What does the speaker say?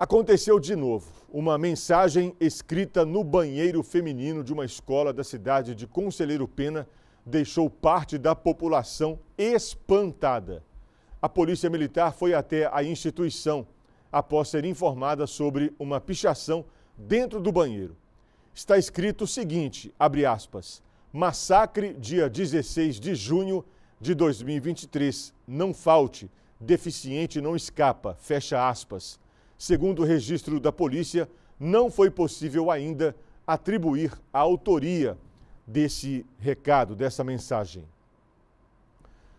Aconteceu de novo. Uma mensagem escrita no banheiro feminino de uma escola da cidade de Conselheiro Pena deixou parte da população espantada. A polícia militar foi até a instituição após ser informada sobre uma pichação dentro do banheiro. Está escrito o seguinte, abre aspas, massacre dia 16 de junho de 2023, não falte, deficiente não escapa, fecha aspas. Segundo o registro da polícia, não foi possível ainda atribuir a autoria desse recado, dessa mensagem.